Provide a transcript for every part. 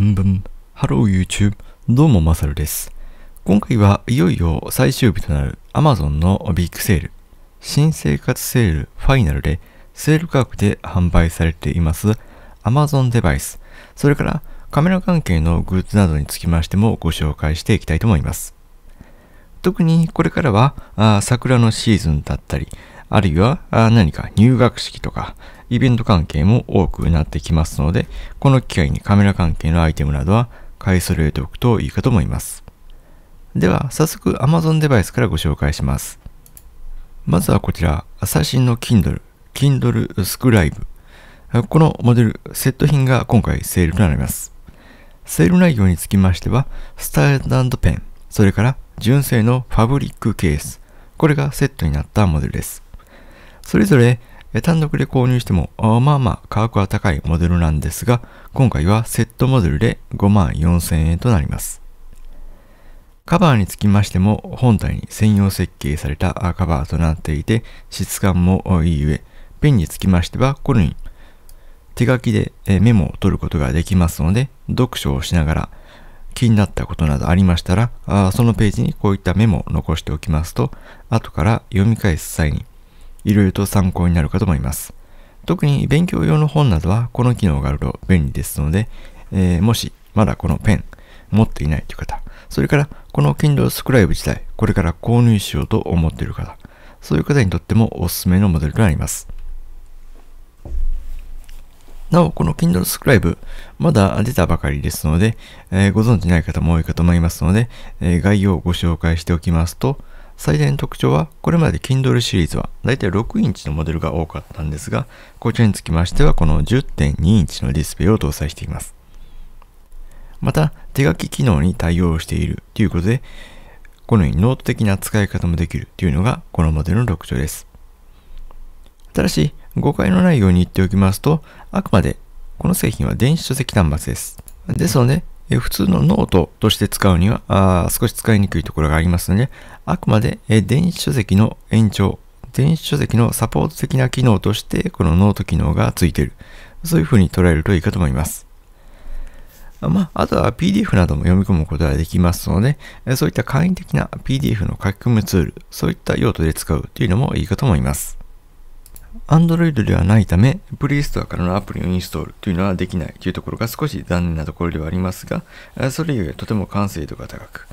ブンブン。ハロー YouTube。どうもまさるです。今回はいよいよ最終日となる Amazon のビッグセール。新生活セールファイナルでセール価格で販売されています Amazon デバイス。それからカメラ関係のグッズなどにつきましてもご紹介していきたいと思います。特にこれからはあ桜のシーズンだったり、あるいは何か入学式とかイベント関係も多くなってきますので、この機会にカメラ関係のアイテムなどは買い揃えておくといいかと思います。では、早速 Amazon デバイスからご紹介します。まずはこちら、最新の Kindle、Kindle Scribe。このモデル、セット品が今回セールとなります。セール内容につきましては、スタンダードペン、それから純正のファブリックケース、これがセットになったモデルです。それぞれ単独で購入しても、まあまあ価格は高いモデルなんですが、今回はセットモデルで5万4000円となります。カバーにつきましても、本体に専用設計されたカバーとなっていて、質感もいい上、ペンにつきましては、このように手書きでメモを取ることができますので、読書をしながら気になったことなどありましたら、そのページにこういったメモを残しておきますと、後から読み返す際にいろいろと参考になるかと思います。特に勉強用の本などはこの機能があると便利ですので、えー、もしまだこのペン持っていないという方、それからこの Kindle Scribe 自体これから購入しようと思っている方、そういう方にとってもおすすめのモデルとなります。なお、この Kindle Scribe、まだ出たばかりですので、えー、ご存知ない方も多いかと思いますので、えー、概要をご紹介しておきますと、最大の特徴は、これまで Kindle シリーズはだいたい6インチのモデルが多かったんですが、こちらにつきましてはこの10.2インチのディスプレイを搭載しています。また、手書き機能に対応しているということで、このようにノート的な使い方もできるというのがこのモデルの特徴です。ただし、誤解のないように言っておきますと、あくまでこの製品は電子書籍端末です。ですので、普通のノートとして使うにはあ少し使いにくいところがありますので、あくまで電子書籍の延長、電子書籍のサポート的な機能として、このノート機能がついている。そういうふうに捉えるといいかと思います。まあ、あとは PDF なども読み込むことができますので、そういった簡易的な PDF の書き込むツール、そういった用途で使うというのもいいかと思います。Android ではないため、Play Store からのアプリをインストールというのはできないというところが少し残念なところではありますが、それ以外はとても完成度が高く、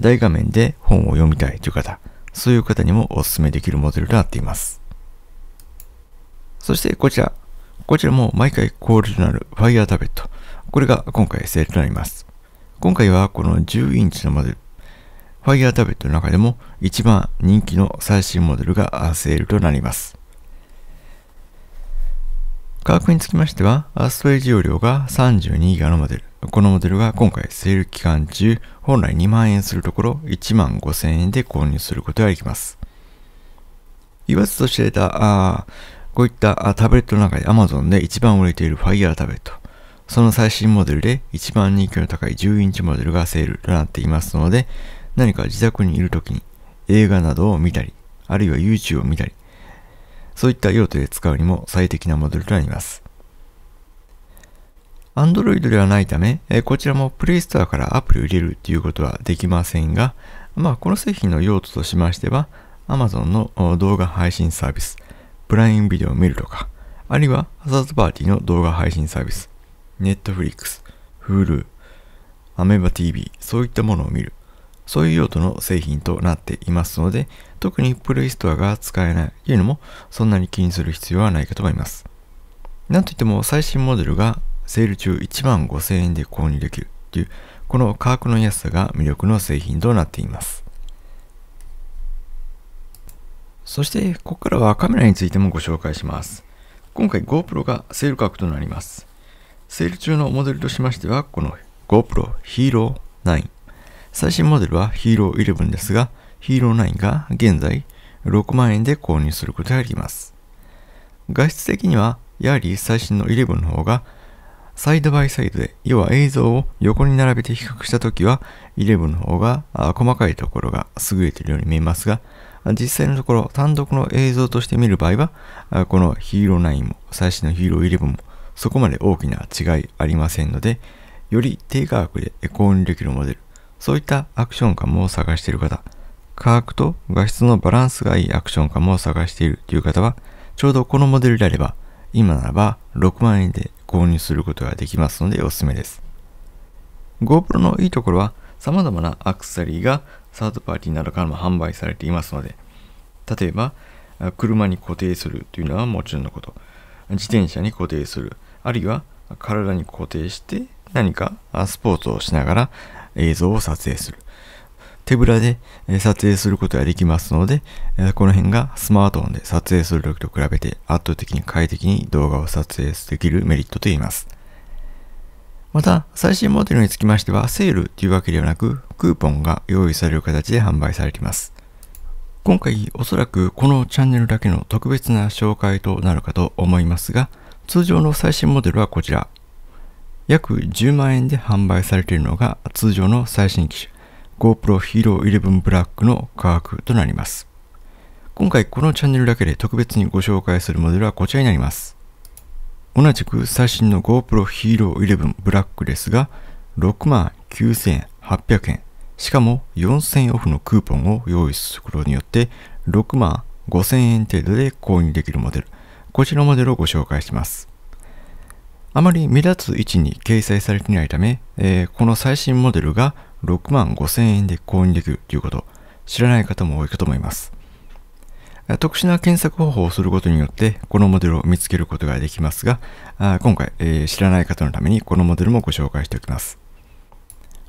大画面で本を読みたいという方、そういう方にもお勧めできるモデルとなっています。そしてこちら。こちらも毎回恒例となる Fire Tablet。これが今回セールとなります。今回はこの10インチのモデル。Fire Tablet の中でも一番人気の最新モデルがセールとなります。価格につきましては、ストレージ容量が32ギガのモデル。このモデルが今回セール期間中、本来2万円するところ、1万5000円で購入することができます。言わずとしてた、こういったタブレットの中で Amazon で一番売れている Fire タブレット。その最新モデルで一番人気の高い10インチモデルがセールとなっていますので、何か自宅にいる時に映画などを見たり、あるいは YouTube を見たり、そういった用途で使うにも最適なモデルとなります。Android ではないため、えこちらも Play Store からアプリを入れるということはできませんが、まあ、この製品の用途としましては、Amazon の動画配信サービス、プライムビデオを見るとか、あるいはハザードパーティーの動画配信サービス、Netflix、Hulu、アメバ TV、そういったものを見る。そういう用途の製品となっていますので、特にプレイストアが使えないというのもそんなに気にする必要はないかと思います。なんといっても最新モデルがセール中1万5000円で購入できるという、この価格の安さが魅力の製品となっています。そして、ここからはカメラについてもご紹介します。今回 GoPro がセール価格となります。セール中のモデルとしましては、この GoPro Hero 9最新モデルはヒーロー11ですが、ヒーロー9が現在6万円で購入することができます。画質的には、やはり最新の11の方が、サイドバイサイドで、要は映像を横に並べて比較したときは、11の方が細かいところが優れているように見えますが、実際のところ単独の映像として見る場合は、このヒーロー9も最新のヒーロー11もそこまで大きな違いありませんので、より低価格で購入できるモデル、そういったアクションカムを探している方、価格と画質のバランスがいいアクションカムを探しているという方は、ちょうどこのモデルであれば、今ならば6万円で購入することができますのでおすすめです。GoPro のいいところは、様々なアクセサリーがサードパーティーなどからも販売されていますので、例えば、車に固定するというのはもちろんのこと、自転車に固定する、あるいは体に固定して何かスポーツをしながら映像を撮影する。手ぶらで撮影することができますので、この辺がスマートフォンで撮影する時と比べて圧倒的に快適に動画を撮影できるメリットと言います。また、最新モデルにつきましては、セールというわけではなく、クーポンが用意される形で販売されています。今回、おそらくこのチャンネルだけの特別な紹介となるかと思いますが、通常の最新モデルはこちら、約10万円で販売されているのが通常の最新機種 GoPro Hero 11 Black の価格となります。今回このチャンネルだけで特別にご紹介するモデルはこちらになります。同じく最新の GoPro Hero 11 Black ですが69,800円しかも4000オフのクーポンを用意することによって6万5000円程度で購入できるモデルこちらのモデルをご紹介しますあまり目立つ位置に掲載されていないため、えー、この最新モデルが6万5000円で購入できるということ、知らない方も多いかと思います。特殊な検索方法をすることによって、このモデルを見つけることができますが、あ今回、えー、知らない方のためにこのモデルもご紹介しておきます。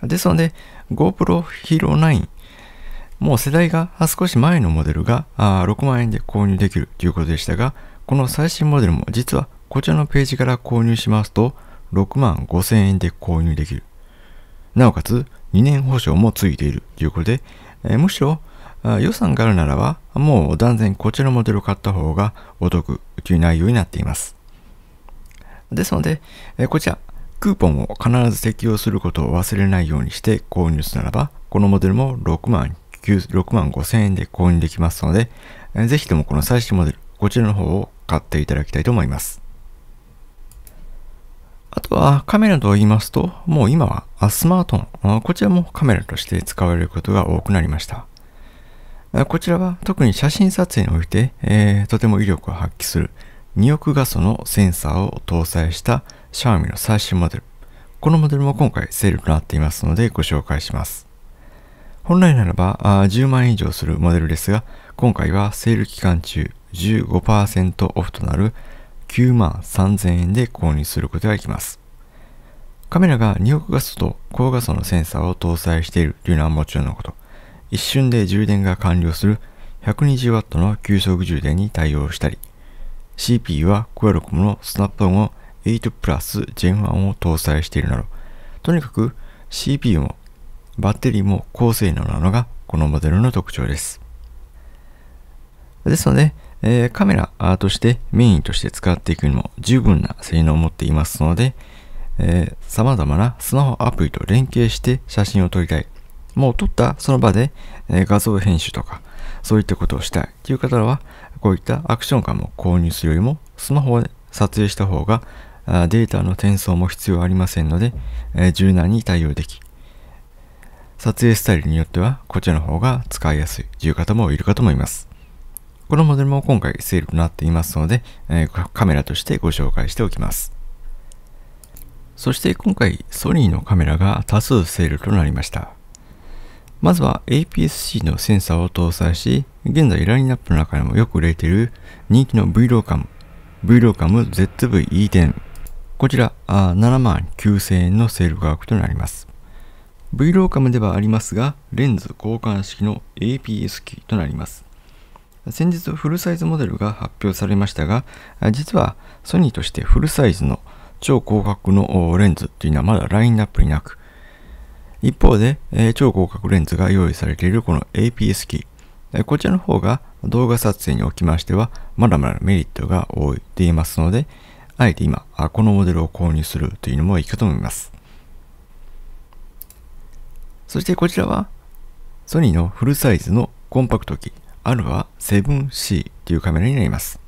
ですので、GoPro Hero 9、もう世代が少し前のモデルがあ6万円で購入できるということでしたが、この最新モデルも実はこちらのページから購入しますと、6万5千円で購入できる。なおかつ、2年保証もついているということで、えー、むしろ予算があるならば、もう断然こちらのモデルを買った方がお得という内容になっています。ですので、えー、こちら、クーポンを必ず適用することを忘れないようにして購入するならば、このモデルも6万6万5千円で購入できますので、ぜひともこの最新モデル、こちらの方を買っていただきたいと思います。あとはカメラと言いますと、もう今はスマートフォン、こちらもカメラとして使われることが多くなりました。こちらは特に写真撮影において、えー、とても威力を発揮する2億画素のセンサーを搭載したシャーミの最新モデル。このモデルも今回セールとなっていますのでご紹介します。本来ならば10万円以上するモデルですが、今回はセール期間中15%オフとなる9万3000円で購入することができます。カメラが2億画素と高画素のセンサーを搭載しているというのはもちろんのこと、一瞬で充電が完了する 120W の急速充電に対応したり、CPU はコアロコムのスナップオン a 8プラス Gen1 を搭載しているなど、とにかく CPU もバッテリーも高性能なのがこのモデルの特徴です。ですので、えー、カメラとしてメインとして使っていくにも十分な性能を持っていますので、えま様々なスマホアプリと連携して写真を撮りたい。もう撮ったその場で、えー、画像編集とか、そういったことをしたいという方は、こういったアクションカムを購入するよりも、スマホで撮影した方が、データの転送も必要ありませんので、えー、柔軟に対応でき、撮影スタイルによっては、こちらの方が使いやすいという方もいるかと思います。このモデルも今回セールとなっていますので、えー、カメラとしてご紹介しておきます。そして今回ソニーのカメラが多数セールとなりました。まずは APS-C のセンサーを搭載し、現在ラインナップの中でもよく売れている人気の VLOCAM、VLOCAM ZV-E10。こちら7万9000円のセール価格となります。VLOCAM ではありますが、レンズ交換式の APS 機となります。先日フルサイズモデルが発表されましたが、実はソニーとしてフルサイズの超広角のレンズというのはまだラインナップになく、一方で、え超広角レンズが用意されているこの APS キえこちらの方が動画撮影におきましてはまだまだメリットが多いと言いますので、あえて今、このモデルを購入するというのもいいかと思います。そしてこちらはソニーのフルサイズのコンパクトー。あるは 7C というカメラになります。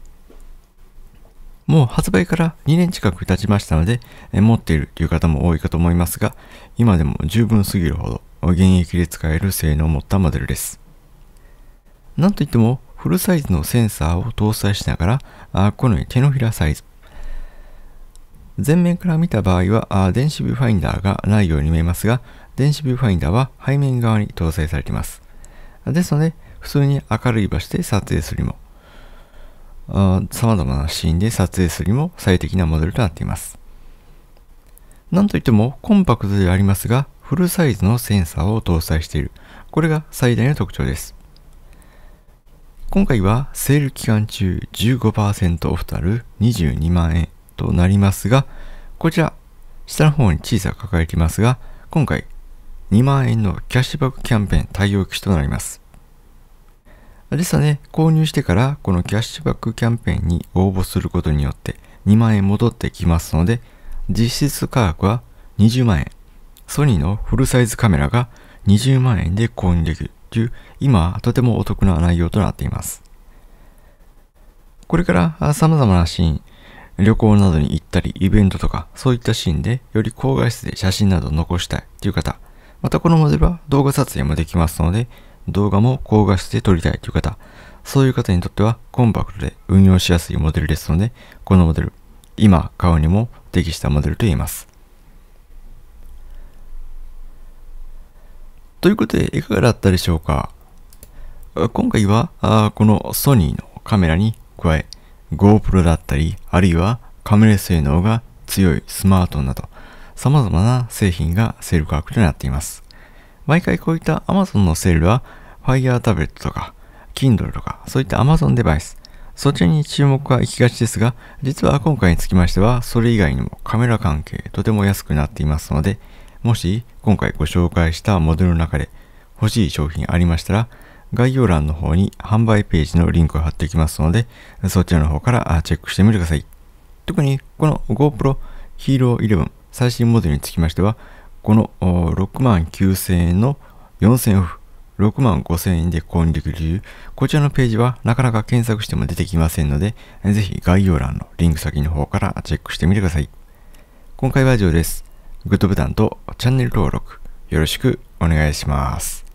もう発売から2年近く経ちましたので、え持っているという方も多いかと思いますが、今でも十分すぎるほど現役で使える性能を持ったモデルです。なんといってもフルサイズのセンサーを搭載しながら、あこのように手のひらサイズ。前面から見た場合はあ電子ビューファインダーがないように見えますが、電子ビューファインダーは背面側に搭載されています。ですので、普通に明るい場所で撮影するにも、様々なシーンで撮影するにも最適なモデルとなっています。なんといってもコンパクトではありますが、フルサイズのセンサーを搭載している。これが最大の特徴です。今回はセール期間中15%オフとる22万円となりますが、こちら、下の方に小さく書かれていますが、今回2万円のキャッシュバックキャンペーン対応機種となります。ですね、購入してからこのキャッシュバックキャンペーンに応募することによって2万円戻ってきますので、実質価格は20万円。ソニーのフルサイズカメラが20万円で購入できるという、今とてもお得な内容となっています。これから様々なシーン、旅行などに行ったり、イベントとか、そういったシーンで、より高画質で写真などを残したいという方、またこのモデルは動画撮影もできますので、動画も高画質で撮りたいという方、そういう方にとってはコンパクトで運用しやすいモデルですので、このモデル、今買うにも適したモデルと言えます。ということで、いかがだったでしょうか今回は、このソニーのカメラに加え、GoPro だったり、あるいはカメラ性能が強いスマートなど、様々な製品がセール価格となっています。毎回こういった Amazon のセールは Fire タブレットとか Kindle とかそういった Amazon デバイスそちらに注目が行きがちですが実は今回につきましてはそれ以外にもカメラ関係とても安くなっていますのでもし今回ご紹介したモデルの中で欲しい商品ありましたら概要欄の方に販売ページのリンクを貼っておきますので、そちらの方からチェックしてみてください。特にこの GoPro Hero 11最新モデルにつきましては、この6万9000円の4000オフ6万5千円で購入できるこちらのページはなかなか検索しても出てきませんので、ぜひ概要欄のリンク先の方からチェックしてみてください。今回は以上です。グッドボタンとチャンネル登録よろしくお願いします。